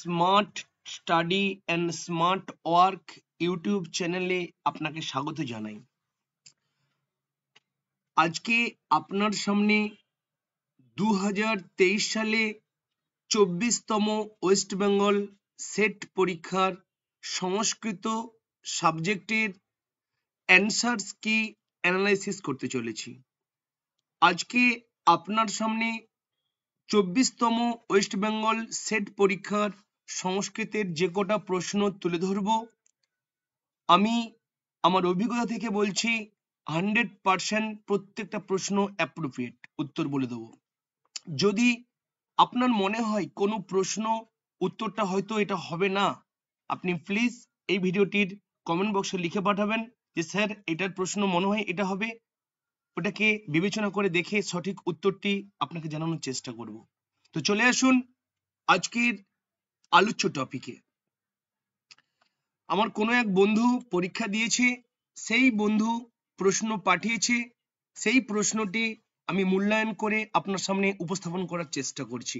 smart study and smart work YouTube চ্যানেলে আপনাকে স্বাগত জানাই আজকে আপনার সামনে দু সালে চব্বিশতম ওয়েস্ট বেঙ্গল সেট পরীক্ষার সংস্কৃত সাবজেক্টের অ্যান্সার্স কি অ্যানালাইসিস করতে চলেছি আজকে আপনার সামনে চব্বিশতম ওয়েস্ট বেঙ্গল সেট পরীক্ষার সংস্কৃতের যে কটা প্রশ্ন তুলে ধরব আমি আমার অভিজ্ঞতা থেকে বলছি হান্ড্রেড পার্সেন্ট প্রত্যেকটা প্রশ্ন অ্যাপ্রোপ্রিয়েট উত্তর বলে দেব যদি আপনার মনে হয় কোনো প্রশ্ন উত্তরটা হয়তো এটা হবে না আপনি প্লিজ এই ভিডিওটির কমেন্ট বক্সে লিখে পাঠাবেন যে স্যার এটার প্রশ্ন মনে হয় এটা হবে ওটাকে বিবেচনা করে দেখে সঠিক উত্তরটি আপনাকে জানানোর চেষ্টা করব তো চলে আসুন আজকের আলোচ্য টপিকে আমার কোনো এক বন্ধু পরীক্ষা দিয়েছে সেই বন্ধু প্রশ্ন পাঠিয়েছে সেই প্রশ্নটি আমি মূল্যায়ন করে আপনার সামনে উপস্থাপন করার চেষ্টা করছি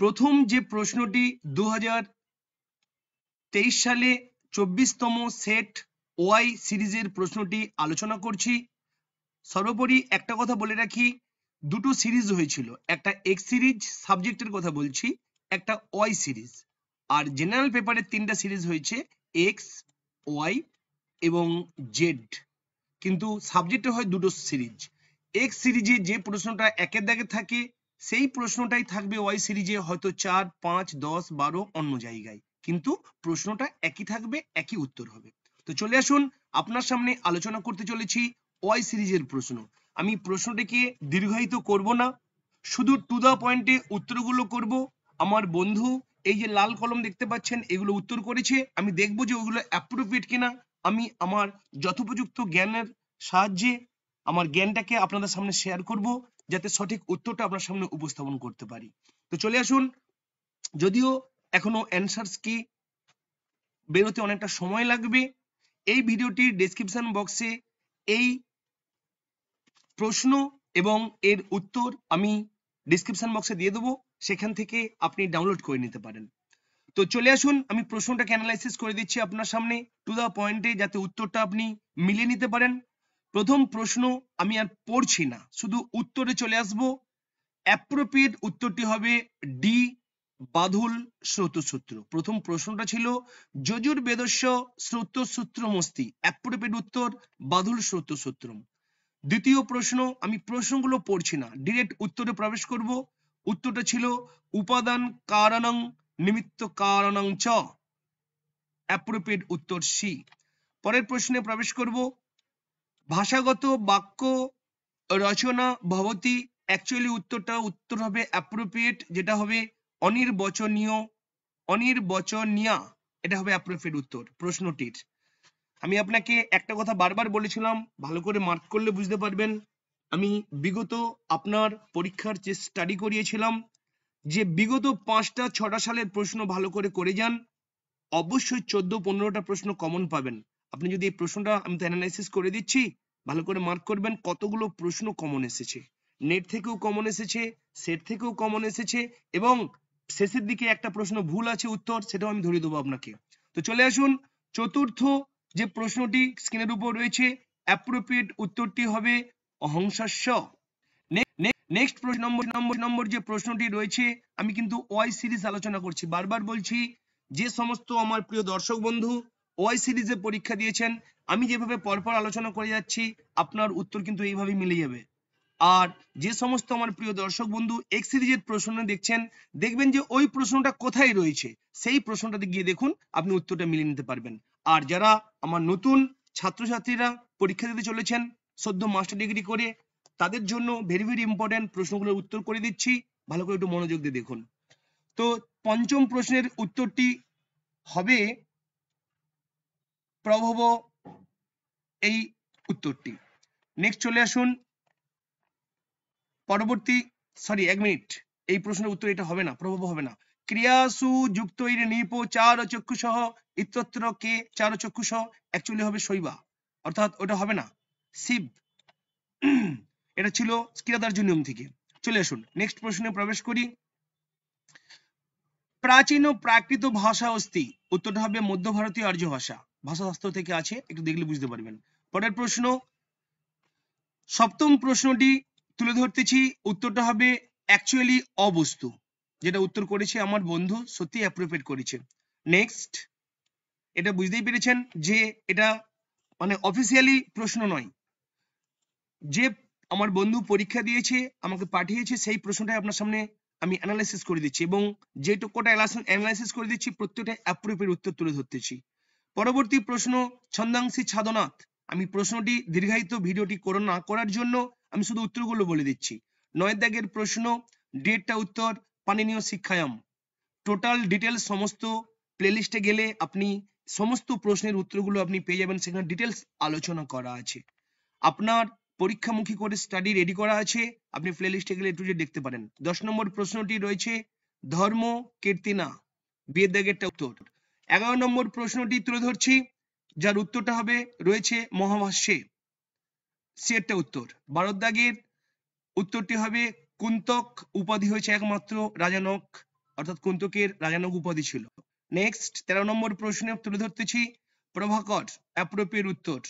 প্রথম যে প্রশ্নটি দু সালে চব্বিশতম সেট ওয়াই সিরিজের প্রশ্নটি আলোচনা করছি সর্বোপরি একটা কথা বলে রাখি দুটো সিরিজ হয়েছিল একটা এক্স সিরিজ সাবজেক্টের কথা বলছি একটা ওয়াই সিরিজ আর জেনারেল পেপারে তিনটা সিরিজ হয়েছে এক্স ওয়াই এবং জেড কিন্তু সাবজেক্টে হয় দুটো সিরিজ এক্স সিরিজে যে প্রশ্নটা একের দাগে থাকে সেই প্রশ্নটাই থাকবে ওয়াই সিরিজে হয়তো চার পাঁচ দশ বারো অন্য জায়গায় কিন্তু প্রশ্নটা একই থাকবে একই উত্তর হবে তো চলে আসুন আপনার সামনে আলোচনা করতে চলেছি ওয়াই সিরিজের প্রশ্ন আমি প্রশ্নটিকে দীর্ঘায়িত করব না শুধু টু দা পয়েন্টে উত্তরগুলো করব আমার বন্ধু এই যে লাল কলম দেখতে পাচ্ছেন এগুলো উত্তর করেছে আমি দেখব যে ওগুলো অ্যাপ্রোপ্রিয়েট কিনা আমি আমার যথোপযুক্ত জ্ঞানের সাহায্যে আমার জ্ঞানটাকে আপনাদের সামনে শেয়ার করব যাতে সঠিক উত্তরটা আপনার সামনে উপস্থাপন করতে পারি তো চলে আসুন যদিও এখনো অ্যান্সার্স কি বেরোতে অনেকটা সময় লাগবে এই ভিডিওটির ডিসক্রিপশন বক্সে এই প্রশ্ন এবং এর উত্তর আমি ডিসক্রিপশন বক্সে দিয়ে দেবো সেখান থেকে আপনি ডাউনলোড করে নিতে পারেন তো চলে আসুন আমি প্রশ্নটাকে অ্যানালাইসিস করে দিচ্ছি আপনার সামনে টু দা পয়েন্টে যাতে উত্তরটা আপনি মিলিয়ে নিতে পারেন প্রথম প্রশ্ন আমি আর পড়ছি না শুধু উত্তরে চলে আসব অ্যাপ্রোপ্রিয়েট উত্তরটি হবে ডি বাধুল স্রোতসূত্র প্রথম প্রশ্নটা ছিল যজুর বেদস্য মস্তি অ্যাপ্রোপ্রিয়েট উত্তর বাধুল স্রোতসূত্রম দ্বিতীয় প্রশ্ন আমি প্রশ্নগুলো পড়ছি না ডিরেক্ট উত্তরে প্রবেশ করব উত্তরটা ছিল উপাদান কারণং নিমিত্ত কারণং চ অ্যাপ্রোপ্রিয়েট উত্তর সি পরের প্রশ্নে প্রবেশ করব ভাষাগত বাক্য রচনা ভবতি অ্যাকচুয়ালি উত্তরটা উত্তর হবে অ্যাপ্রোপ্রিয়েট যেটা হবে অনির্বচনীয় অনির্বচনীয় এটা হবে অ্যাপ্রোপ্রিয়েট উত্তর প্রশ্নটির আমি আপনাকে একটা কথা বারবার বলেছিলাম ভালো করে মার্ক করলে বুঝতে পারবেন আমি বিগত আপনার পরীক্ষার যে স্টাডি করিয়েছিলাম যে বিগত পাঁচটা ছটা সালের প্রশ্ন ভালো করে করে যান অবশ্যই চোদ্দ পনেরোটা প্রশ্ন কমন পাবেন আপনি যদি এই প্রশ্নটা আমি তো অ্যানালাইসিস করে দিচ্ছি ভালো করে মার্ক করবেন কতগুলো প্রশ্ন কমন এসেছে নেট থেকেও কমন এসেছে সেট থেকেও কমন এসেছে এবং শেষের দিকে একটা প্রশ্ন ভুল আছে উত্তর সেটাও আমি ধরে দেবো আপনাকে তো চলে আসুন চতুর্থ যে প্রশ্নটি স্ক্রিনের উপর রয়েছে অ্যাপ্রোপ্রিয়েট উত্তরটি হবে অহংসাস্য নেক্সট প্রশ্ন নম্বর নম্বর নম্বর যে প্রশ্নটি রয়েছে আমি কিন্তু ওয়াই সিরিজ আলোচনা করছি বারবার বলছি যে সমস্ত আমার প্রিয় দর্শক বন্ধু ওয়াই সিরিজে পরীক্ষা দিয়েছেন আমি যেভাবে পরপর আলোচনা করে যাচ্ছি আপনার উত্তর কিন্তু এইভাবে মিলে যাবে আর যে সমস্ত আমার প্রিয় দর্শক বন্ধু এক্স সিরিজের প্রশ্ন দেখছেন দেখবেন যে ওই প্রশ্নটা কোথায় রয়েছে সেই প্রশ্নটাতে গিয়ে দেখুন আপনি উত্তরটা মিলে নিতে পারবেন আর যারা আমার নতুন ছাত্রছাত্রীরা পরীক্ষা দিতে চলেছেন সদ্য মাস্টার ডিগ্রি করে তাদের জন্য ভেরি ভেরি ইম্পর্টেন্ট প্রশ্নগুলোর উত্তর করে দিচ্ছি ভালো করে একটু মনোযোগ দিয়ে দেখুন তো পঞ্চম প্রশ্নের উত্তরটি হবে প্রভব এই উত্তরটি নেক্সট চলে আসুন পরবর্তী সরি এক মিনিট এই প্রশ্নের উত্তর এটা হবে না প্রভাব হবে না ক্রিয়াসু যুক্ত নিপো চার চক্ষু সহ ইত্যত্র কে চার চক্ষু সহ অ্যাকচুয়ালি হবে শৈবা অর্থাৎ ওটা হবে না শিব এটা ছিল ক্রিয়াদার্য নিয়ম থেকে চলে আসুন নেক্সট প্রশ্নে প্রবেশ করি প্রাচীন ও প্রাকৃত ভাষা অস্তি উত্তরটা হবে মধ্য ভারতীয় আর্য ভাষা ভাষাশাস্ত্র থেকে আছে একটু দেখলে বুঝতে পারবেন পরের প্রশ্ন সপ্তম প্রশ্নটি তুলে ধরতেছি উত্তরটা হবে অ্যাকচুয়ালি অবস্তু যেটা উত্তর করেছে আমার বন্ধু সত্যি অ্যাপ্রোপ্রিয়েট করেছে নেক্সট এটা বুঝতেই পেরেছেন যে এটা মানে অফিসিয়ালি প্রশ্ন নয় যে আমার বন্ধু পরীক্ষা দিয়েছে আমাকে পাঠিয়েছে সেই প্রশ্নটাই আপনার সামনে আমি অ্যানালাইসিস করে দিচ্ছি এবং যে যেটুকুটা অ্যানালাইসিস করে দিচ্ছি প্রত্যেকটা অ্যাপ্রোপ্রিয়েট উত্তর তুলে ধরতেছি পরবর্তী প্রশ্ন ছন্দাংশী ছাদনাথ আমি প্রশ্নটি দীর্ঘায়িত ভিডিওটি করো না করার জন্য আমি শুধু উত্তরগুলো বলে দিচ্ছি নয় দাগের প্রশ্ন ডেটটা উত্তর পানীয় শিক্ষায়াম টোটাল ডিটেলস সমস্ত প্লেলিস্টে গেলে আপনি সমস্ত প্রশ্নের উত্তরগুলো আপনি পেয়ে যাবেন সেখানে ডিটেলস আলোচনা করা আছে আপনার পরীক্ষামুখী করে স্টাডি রেডি করা আছে আপনি প্লেলিস্টে গেলে একটু দেখতে পারেন দশ নম্বর প্রশ্নটি রয়েছে ধর্ম কীর্তিনা বিয়ের দাগেরটা উত্তর এগারো নম্বর প্রশ্নটি তুলে ধরছি যার উত্তরটা হবে রয়েছে মহাভাষ্যে সে একটা উত্তর ভারত দাগের উত্তরটি হবে কুন্তক উপাধি হয়েছে একমাত্র রাজানক অর্থাৎ কুন্তকের রাজানক উপাধি ছিল নেক্সট তেরো নম্বর প্রশ্নে তুলে ধরতেছি প্রভাকর অ্যাপ্রোপ্রিয়েট উত্তর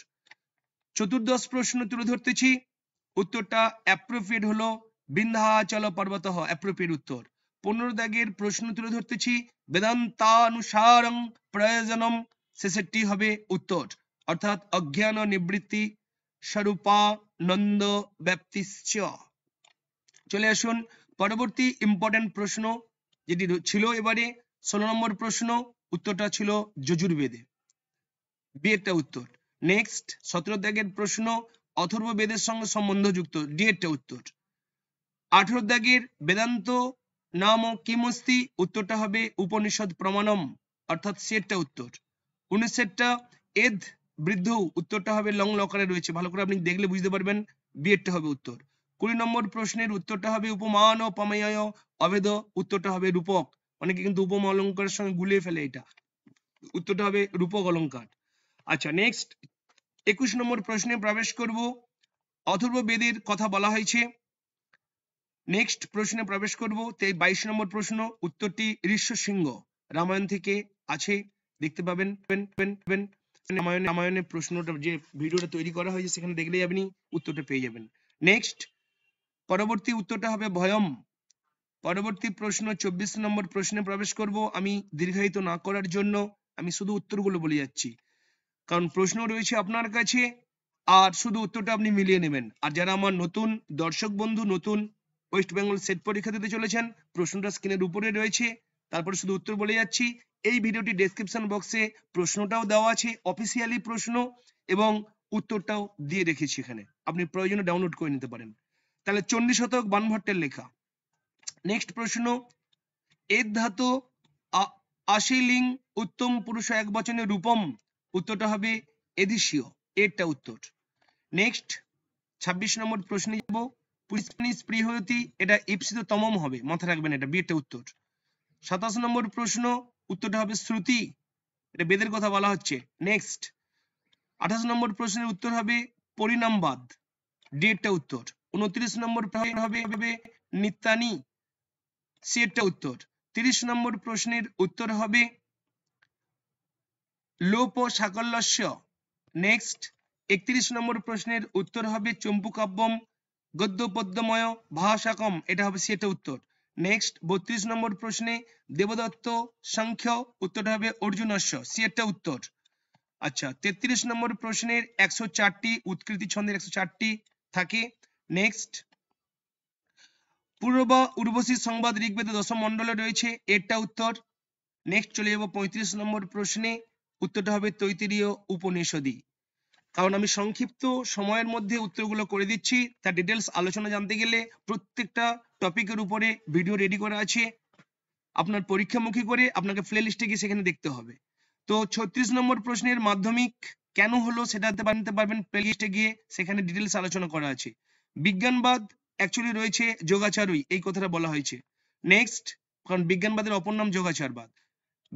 চতুর্দশ প্রশ্ন তুলে ধরতেছি উত্তরটা অ্যাপ্রোপ্রিয়েট হলো বিন্ধ্যাচল পর্বত অ্যাপ্রোপ্রিয়েট উত্তর পনেরো দাগের প্রশ্ন তুলে ধরতেছি বেদান্তানুসারং প্রয়োজনম শেষেরটি হবে উত্তর অর্থাৎ অজ্ঞান নিবৃত্তি স্বরূপানন্দ ব্যাপ্তিশ্চ চলে আসুন পরবর্তী ইম্পর্টেন্ট প্রশ্ন যেটি ছিল এবারে ষোলো নম্বর প্রশ্ন উত্তরটা ছিল যজুর্বেদে বি একটা উত্তর নেক্সট সতেরো ত্যাগের প্রশ্ন অথর্ব বেদের সঙ্গে সম্বন্ধযুক্ত ডি একটা উত্তর আঠেরো ত্যাগের বেদান্ত নাম ও কিমস্তি উত্তরটা হবে উপনিষদ প্রমাণম অর্থাৎ সেটটা উত্তর উনিশেরটা এদ বৃদ্ধ উত্তরটা হবে লং লকারে রয়েছে ভালো করে আপনি দেখলে বুঝতে পারবেন বিয়েরটা হবে উত্তর কুড়ি নম্বর প্রশ্নের উত্তরটা হবে উপমান ও প্রমেয় অবেদ উত্তরটা হবে রূপক অনেকে কিন্তু উপমা অলঙ্কারের সঙ্গে গুলিয়ে ফেলে এটা উত্তরটা হবে রূপক অলঙ্কার আচ্ছা নেক্সট একুশ নম্বর প্রশ্নে প্রবেশ করব অথর্ব বেদের কথা বলা হয়েছে নেক্সট প্রশ্নে প্রবেশ করব তে বাইশ নম্বর প্রশ্ন উত্তরটি ঋষ্য সিংহ রামায়ণ থেকে আছে দেখতে পাবেন রামায়ণে রামায়ণের প্রশ্নটা যে ভিডিওটা তৈরি করা হয়েছে সেখানে দেখলেই আপনি উত্তরটা পেয়ে যাবেন নেক্সট পরবর্তী উত্তরটা হবে ভয়ম পরবর্তী প্রশ্ন চব্বিশ নম্বর প্রশ্নে প্রবেশ করব আমি দীর্ঘায়িত না করার জন্য আমি শুধু উত্তরগুলো বলে যাচ্ছি কারণ প্রশ্ন রয়েছে আপনার কাছে আর শুধু উত্তরটা আপনি মিলিয়ে নেবেন আর যারা আমার নতুন দর্শক বন্ধু নতুন ওয়েস্ট বেঙ্গল সেট পরীক্ষা দিতে চলেছেন প্রশ্নটা স্ক্রিনের উপরে রয়েছে তারপরে শুধু উত্তর বলে যাচ্ছি এই ভিডিওটি ডেসক্রিপশন বক্সে প্রশ্নটাও দেওয়া আছে অফিসিয়ালি প্রশ্ন এবং উত্তরটাও দিয়ে রেখেছি এখানে আপনি প্রয়োজনে ডাউনলোড করে নিতে পারেন তাহলে চন্ডী শতক বানভট্টের লেখা নেক্সট প্রশ্ন এর ধাতু আশিলিং উত্তম পুরুষ এক বচনে রূপম উত্তরটা হবে এদিশীয় এরটা উত্তর নেক্সট ২৬ নম্বর প্রশ্নে যাব স্প্রিহতি এটা ইপসিত তমম হবে মাথায় রাখবেন এটা বিয়েটা উত্তর সাতাশ নম্বর প্রশ্ন উত্তরটা হবে শ্রুতি এটা বেদের কথা বলা হচ্ছে নেক্সট আঠাশ নম্বর প্রশ্নের উত্তর হবে পরিণামবাদ ডিএটা উত্তর উনত্রিশ নম্বর হবে নিত্যানি সেটা উত্তর তিরিশ নম্বর প্রশ্নের উত্তর হবে লোপ ও সাকল্যস্য নেক্সট একত্রিশ নম্বর প্রশ্নের উত্তর হবে চম্পুকাব্যম গদ্য পদ্যময় ভাষাকম এটা হবে সেটা উত্তর নেক্সট বত্রিশ নম্বর প্রশ্নে দেবদত্ত সংখ্য উত্তরটা হবে অর্জুনস্য সি সেটা উত্তর আচ্ছা তেত্রিশ নম্বর প্রশ্নের একশো চারটি উৎকৃতি ছন্দের একশো চারটি থাকে নেক্সট পূর্ব উর্বশী সংবাদ ঋগ্বেদে দশম মন্ডলে রয়েছে এরটা উত্তর নেক্সট চলে যাবো পঁয়ত্রিশ নম্বর প্রশ্নে উত্তরটা হবে তৈতিরীয় উপনিষদি কারণ আমি সংক্ষিপ্ত সময়ের মধ্যে উত্তরগুলো করে দিচ্ছি তার ডিটেলস আলোচনা জানতে গেলে প্রত্যেকটা টপিকের উপরে ভিডিও রেডি করা আছে আপনার পরীক্ষামুখী করে আপনাকে প্লে লিস্টে গিয়ে সেখানে দেখতে হবে তো ছত্রিশ নম্বর প্রশ্নের মাধ্যমিক কেন হলো সেটাতে বানাতে পারবেন প্লে লিস্টে গিয়ে সেখানে ডিটেলস আলোচনা করা আছে বিজ্ঞানবাদ অ্যাকচুয়ালি রয়েছে যোগাচারই এই কথাটা বলা হয়েছে নেক্সট কারণ বিজ্ঞানবাদের অপর নাম যোগাচারবাদ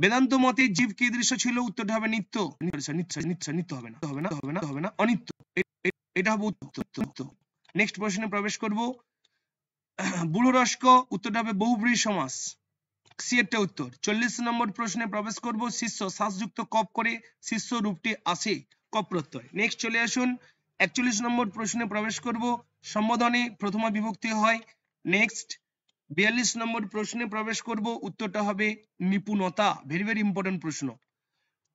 বেদান্ত মতে জীব কি দৃশ্য ছিল উত্তরটা হবে নিত্য নিত্য নিত্য হবে না হবে না হবে না হবে না অনিত্য এটা হবে উত্তর নেক্সট প্রশ্নে প্রবেশ করব বুড়ো রস্ক উত্তরটা হবে বহুব্রী সমাস সিয়েরটা উত্তর চল্লিশ নম্বর প্রশ্নে প্রবেশ করব শিষ্য শ্বাসযুক্ত কপ করে শিষ্য রূপটি আসে কপ প্রত্যয় নেক্সট চলে আসুন একচল্লিশ নম্বর প্রশ্নে প্রবেশ করব সম্বোধনে প্রথম বিভক্তি হয় নেক্সট বিয়াল্লিশ নম্বর প্রশ্নে প্রবেশ করব উত্তরটা হবে নিপুণতা ভেরি ভেরি ইম্পর্টেন্ট প্রশ্ন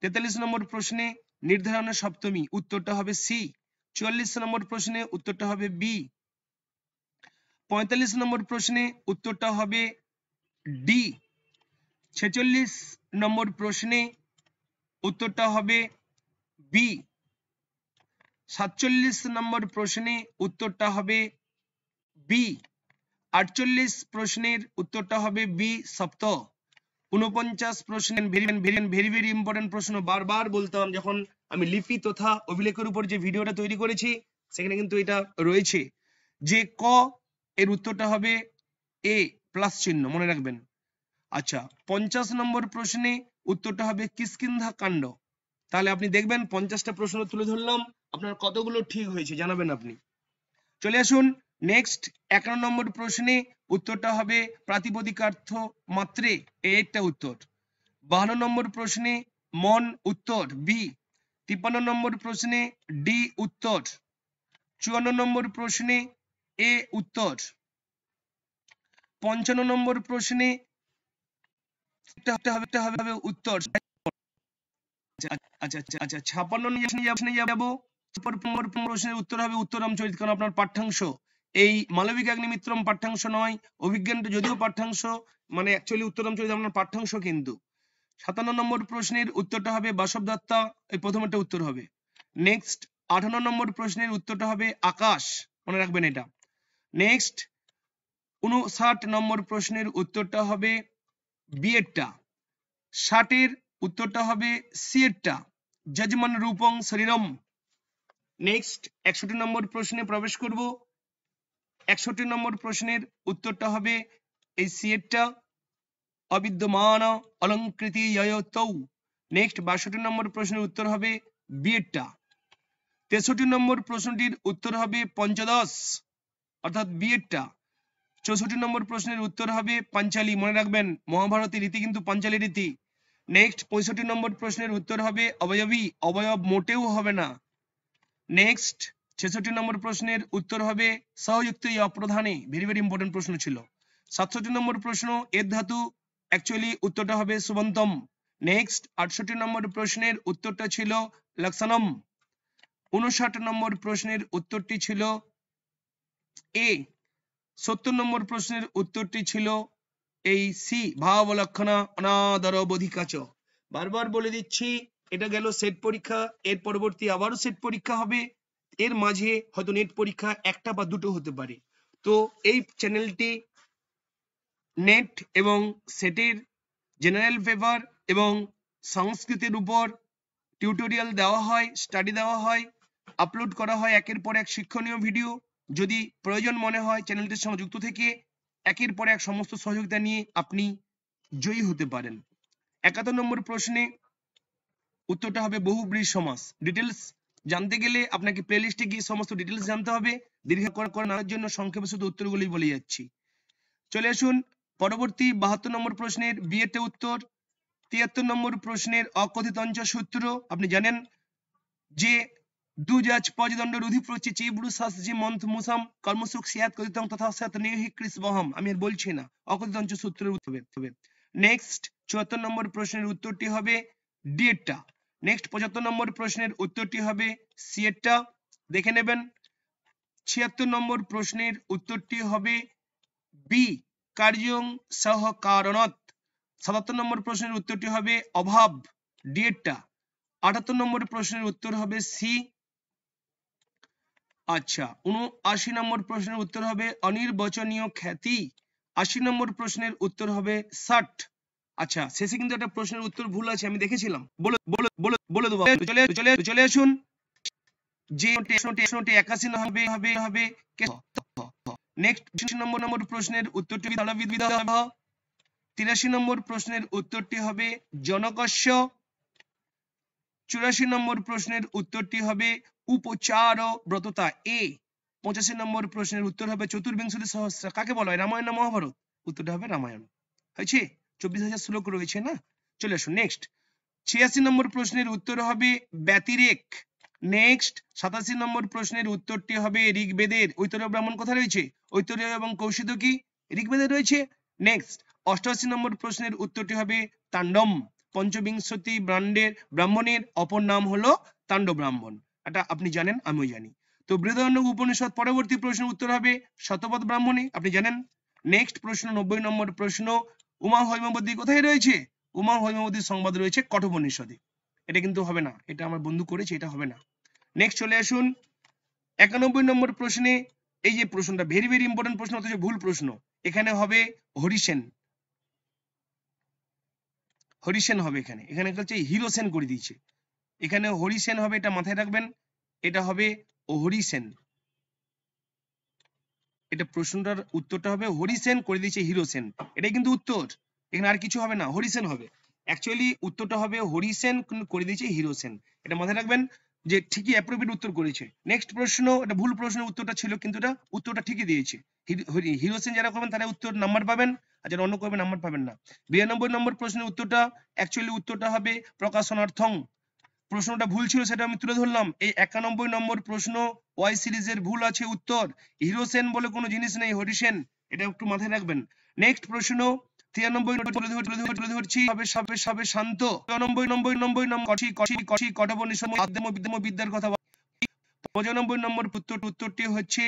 তেতাল্লিশ নম্বর প্রশ্নে নির্ধারণের সপ্তমী উত্তরটা হবে সি চুয়াল্লিশ নম্বর প্রশ্নে উত্তরটা হবে বি পঁয়তাল্লিশ নম্বর প্রশ্নে উত্তরটা হবে ডি ছেচল্লিশ নম্বর প্রশ্নে উত্তরটা হবে বি সাতচল্লিশ নম্বর প্রশ্নে উত্তরটা হবে বি আটচল্লিশ প্রশ্নের উত্তরটা হবে বি সপ্ত উনপঞ্চাশ প্রশ্ন ভেরি ভেরি ভেরি ইম্পর্টেন্ট প্রশ্ন বারবার বলতাম যখন আমি লিপি তথা অভিলেখের উপর যে ভিডিওটা তৈরি করেছি সেখানে কিন্তু এটা রয়েছে যে ক এর উত্তরটা হবে এ প্লাস চিহ্ন মনে রাখবেন আচ্ছা পঞ্চাশ নম্বর প্রশ্নে উত্তরটা হবে কিসকিন্ধা কাণ্ড তাহলে আপনি দেখবেন পঞ্চাশটা প্রশ্ন তুলে ধরলাম আপনার কতগুলো ঠিক হয়েছে জানাবেন আপনি চলে আসুন নেক্সট একান্ন নম্বর প্রশ্নে উত্তরটা হবে প্রাতিপদিকার্থ মাত্রে এটা উত্তর বাহান্ন নম্বর প্রশ্নে মন উত্তর বি তিপ্পান্ন নম্বর প্রশ্নে ডি উত্তর চুয়ান্ন নম্বর প্রশ্নে এ উত্তর পঞ্চান্ন নম্বর প্রশ্নে হবে উত্তর আচ্ছা আচ্ছা আচ্ছা ছাপান্ন আচ্ছা, আচ্ছা, নিয়ে যাব প্রশ্নের উত্তর হবে উত্তরম আপনার পাঠ্যাংশ এই মালবিক অগ্নিমিত্রম পাঠ্যাংশ নয় অভিজ্ঞানটা যদিও পাঠ্যাংশ মানে অ্যাকচুয়ালি উত্তরম চরিত আপনার পাঠ্যাংশ কিন্তু সাতান্ন নম্বর প্রশ্নের উত্তরটা হবে বাসব দত্তা এই প্রথমটা উত্তর হবে নেক্সট আঠান্ন নম্বর প্রশ্নের উত্তরটা হবে আকাশ মনে রাখবেন এটা নেক্সট উনষাট নম্বর প্রশ্নের উত্তরটা হবে বিয়েরটা ষাটের উত্তরটা হবে সিয়েরটা যজমান রূপং শরীরম নেক্সট একষট্টি নম্বর প্রশ্নে প্রবেশ করব একষট্টি নম্বর প্রশ্নের উত্তরটা হবে এই সিএটটা অবিদ্যমান অলঙ্কৃতি নেক্সট বাষট্টি নম্বর প্রশ্নের উত্তর হবে বিএডটা তেষট্টি নম্বর প্রশ্নটির উত্তর হবে পঞ্চদশ অর্থাৎ বিএডটা চৌষট্টি নম্বর প্রশ্নের উত্তর হবে পাঞ্চালী মনে রাখবেন মহাভারতের রীতি কিন্তু পাঞ্চালী রীতি নেক্সট পঁয়ষট্টি নম্বর প্রশ্নের উত্তর হবে অবয়বী অবয়ব মোটেও হবে না নেক্সট ছেষট্টি নম্বর প্রশ্নের উত্তর হবে সহযুক্ত অপ্রধানে ভেরি ভেরি ইম্পর্টেন্ট প্রশ্ন ছিল সাতষট্টি নম্বর প্রশ্ন এর ধাতু অ্যাকচুয়ালি উত্তরটা হবে সুবন্তম নেক্সট আটষট্টি নম্বর প্রশ্নের উত্তরটা ছিল লক্ষণম উনষাট নম্বর প্রশ্নের উত্তরটি ছিল এ সত্তর নম্বর প্রশ্নের উত্তরটি ছিল এই সি ভাবলক্ষণা অনাদর বধিকাচ বারবার বলে দিচ্ছি এটা গেল সেট পরীক্ষা এর পরবর্তী আবারও সেট পরীক্ষা হবে এর মাঝে হয়তো নেট পরীক্ষা একটা বা দুটো হতে পারে তো এই চ্যানেলটি নেট এবং সেটের জেনারেল পেপার এবং সংস্কৃতের উপর টিউটোরিয়াল দেওয়া হয় স্টাডি দেওয়া হয় আপলোড করা হয় একের পর এক শিক্ষণীয় ভিডিও যদি প্রয়োজন মনে হয় চ্যানেলটির সঙ্গে যুক্ত থেকে একের পর এক সমস্ত সহযোগিতা নিয়ে আপনি জয়ী হতে পারেন একাত্তর নম্বর প্রশ্নে উত্তরটা হবে বহুব্রী সমাস ডিটেলস জানতে গেলে আপনাকে প্লেলিস্টে গিয়ে সমস্ত ডিটেলস জানতে হবে দীর্ঘ করে নেওয়ার জন্য সংক্ষেপে শুধু উত্তরগুলি বলে যাচ্ছি চলে আসুন পরবর্তী বাহাত্তর নম্বর প্রশ্নের বিয়েতে উত্তর তিয়াত্তর নম্বর প্রশ্নের অকথিত অঞ্চ সূত্র আপনি জানেন যে দুজাজ পজদণ্ড রুধিপ্রচি চিবরু সাস জি মন্ত মুসাম কর্মসুখ সিয়াত কথিত তথা সাত নিহি ক্রিস বহম আমি আর বলছি না অকথিত অঞ্চ সূত্রের উত্তর নেক্সট চুয়াত্তর নম্বর প্রশ্নের উত্তরটি হবে ডিএটটা নেক্সট পঁচাত্তর নম্বর প্রশ্নের উত্তরটি হবে সি এরটা দেখে নেবেন ছিয়াত্তর নম্বর প্রশ্নের উত্তরটি হবে বি কার্যং সহ কারণত সাতাত্তর নম্বর প্রশ্নের উত্তরটি হবে অভাব ডিএটটা আটাত্তর নম্বর প্রশ্নের উত্তর হবে সি আচ্ছা উনআশি নম্বর প্রশ্নের উত্তর হবে অনির্বচনীয় খ্যাতি আশি নম্বর প্রশ্নের উত্তর হবে ষাট আচ্ছা শেষে কিন্তু একটা প্রশ্নের উত্তর ভুল আছে আমি দেখেছিলাম বলে বলে বলে বলে দেবো চলে চলে চলে আসুন যে একাশি হবে হবে হবে নেক্সট নম্বর নম্বর প্রশ্নের উত্তরটি তিরাশি নম্বর প্রশ্নের উত্তরটি হবে চুরাশি নম্বর প্রশ্নের উত্তরটি হবে উপচার ব্রততা এ পঁচাশি নম্বর প্রশ্নের উত্তর হবে চতুর্িংশতি সহস্র কাকে বলা হয় রামায়ণ না মহাভারত উত্তরটা হবে রামায়ণ হয়েছে চব্বিশ হাজার শ্লোক রয়েছে না চলে আসুন নেক্সট ছিয়াশি নম্বর প্রশ্নের উত্তর হবে ব্যতিরেক নেক্সট সাতাশি নম্বর প্রশ্নের উত্তরটি হবে ঋগ্বেদের ঐতরীয় ব্রাহ্মণ কথা রয়েছে ঐতরীয় এবং কৌশিত কি ঋগ্বেদে রয়েছে নেক্সট অষ্টআশি নম্বর প্রশ্নের উত্তরটি হবে তাণ্ডম পঞ্চবিংশতি ব্রান্ডের ব্রাহ্মণের অপর নাম হলো তাণ্ড ব্রাহ্মণ এটা আপনি জানেন আমিও জানি তো বৃহদণ্ড উপনিষদ পরবর্তী প্রশ্নের উত্তর হবে শতপথ ব্রাহ্মণে আপনি জানেন নেক্সট প্রশ্ন নব্বই নম্বর প্রশ্ন উমা হৈমবদী কোথায় রয়েছে উমা হৈমবদীর সংবাদ রয়েছে কঠোপনিষদে এটা কিন্তু হবে না এটা আমার বন্ধু করেছে এটা হবে না নেক্সট চলে আসুন একানব্বই নম্বর প্রশ্নে এই যে প্রশ্নটা ভেরি ভেরি ইম্পর্টেন্ট প্রশ্ন অথচ ভুল প্রশ্ন এখানে হবে হরিসেন হরিসেন হবে এখানে এখানে হচ্ছে হিরোসেন করে দিয়েছে এখানে হরিসেন হবে এটা মাথায় রাখবেন এটা হবে হরিসেন এটা প্রশ্নটার উত্তরটা হবে হরিসেন করে দিয়েছে হিরোসেন এটাই কিন্তু উত্তর এখানে আর কিছু হবে না হরিসেন হবে অ্যাকচুয়ালি উত্তরটা হবে হরিসেন করে দিয়েছে হিরোসেন এটা মাথায় রাখবেন যে ঠিকই অ্যাপ্রোপ্রিয়েট উত্তর করেছে নেক্সট প্রশ্ন এটা ভুল প্রশ্নের উত্তরটা ছিল কিন্তু এটা উত্তরটা ঠিকই দিয়েছে হিরোসেন যারা করবেন তারা উত্তর নাম্বার পাবেন আর যারা অন্য করবেন নাম্বার পাবেন না বিরানব্বই নম্বর প্রশ্নের উত্তরটা অ্যাকচুয়ালি উত্তরটা হবে প্রকাশনার্থং প্রশ্নটা ভুল ছিল সেটা আমি তুলে ধরলাম এই একানব্বই নম্বর প্রশ্ন ওয়াই সিরিজের ভুল আছে উত্তর হিরোসেন বলে কোনো জিনিস নেই হরিসেন এটা একটু মাথায় রাখবেন নেক্সট প্রশ্ন নম্বর নম্বর বিদ্যম বিদ্যার কথা পঁচানব্বই নম্বর উত্তরটি হচ্ছে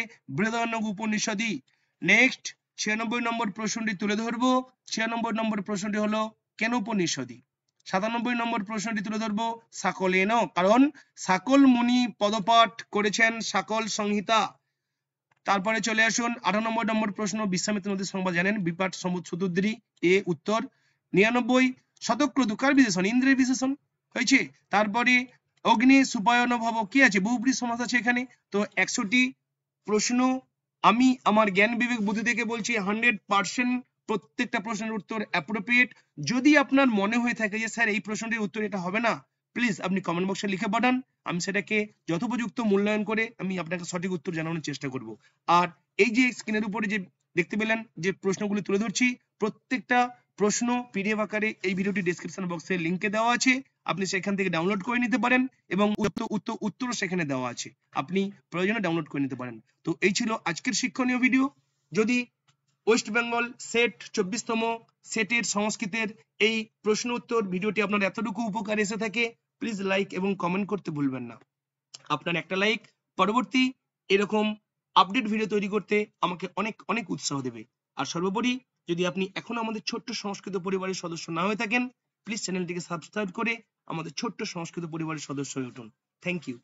নেক্সট ছিয়ানব্বই নম্বর প্রশ্নটি তুলে ধরবো ছিয়ানব্বই নম্বর প্রশ্নটি হলো কেন উপনিষদী সাতানব্বই নম্বর প্রশ্নটি তুলে ধরবো সাকলেনো কারণ সাকল মুনি পদপাঠ করেছেন সাকল সংহিতা তারপরে চলে আসুন আটানব্বই নম্বর প্রশ্ন বিশ্বামিত্র নদীর সংবাদ জানেন বিপাট সমুদ চতুর্দ্রী এ উত্তর নিরানব্বই শতক্র কার বিশেষণ ইন্দ্রের বিশেষণ হয়েছে তারপরে অগ্নি সুপায়ন ভাব কি আছে বহুব্রী সমাজ আছে এখানে তো একশোটি প্রশ্ন আমি আমার জ্ঞান বিবেক বুদ্ধি থেকে বলছি হান্ড্রেড পার্সেন্ট প্রত্যেকটা প্রশ্নের উত্তর অ্যাপ্রোপ্রিয়েট যদি আপনার মনে হয়ে থাকে যে স্যার এই প্রশ্নটির উত্তর এটা হবে না প্লিজ আপনি কমেন্ট বক্সে লিখে পাঠান আমি সেটাকে যথোপযুক্ত মূল্যায়ন করে আমি আপনাকে সঠিক উত্তর জানানোর চেষ্টা করব আর এই যে স্ক্রিনের উপরে যে দেখতে পেলেন যে প্রশ্নগুলি তুলে ধরছি প্রত্যেকটা প্রশ্ন পিডিএফ আকারে এই ভিডিওটি ডিসক্রিপশন বক্সে লিংকে দেওয়া আছে আপনি সেখান থেকে ডাউনলোড করে নিতে পারেন এবং উত্তর উত্তর সেখানে দেওয়া আছে আপনি প্রয়োজনে ডাউনলোড করে নিতে পারেন তো এই ছিল আজকের শিক্ষণীয় ভিডিও যদি ওয়েস্ট বেঙ্গল সেট চব্বিশতম সেটের সংস্কৃতের এই প্রশ্ন উত্তর ভিডিওটি আপনার এতটুকু উপকার এসে থাকে প্লিজ লাইক এবং কমেন্ট করতে ভুলবেন না আপনার একটা লাইক পরবর্তী এরকম আপডেট ভিডিও তৈরি করতে আমাকে অনেক অনেক উৎসাহ দেবে আর সর্বোপরি যদি আপনি এখন আমাদের ছোট্ট সংস্কৃত পরিবারের সদস্য না হয়ে থাকেন প্লিজ চ্যানেলটিকে সাবস্ক্রাইব করে আমাদের ছোট্ট সংস্কৃত পরিবারের সদস্য হয়ে উঠুন থ্যাংক ইউ